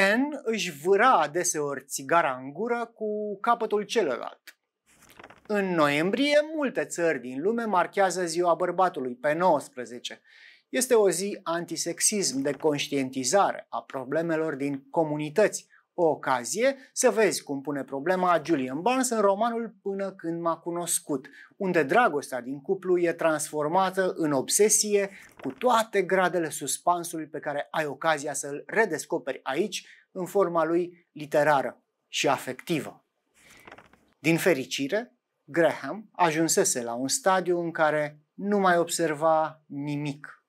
N își vâra adeseori țigara în gură cu capătul celălalt. În noiembrie, multe țări din lume marchează Ziua Bărbatului pe 19. Este o zi antisexism de conștientizare a problemelor din comunități, o ocazie să vezi cum pune problema Julian Barnes în romanul Până când m-a cunoscut, unde dragostea din cuplu e transformată în obsesie cu toate gradele suspansului pe care ai ocazia să-l redescoperi aici în forma lui literară și afectivă. Din fericire, Graham ajunsese la un stadiu în care nu mai observa nimic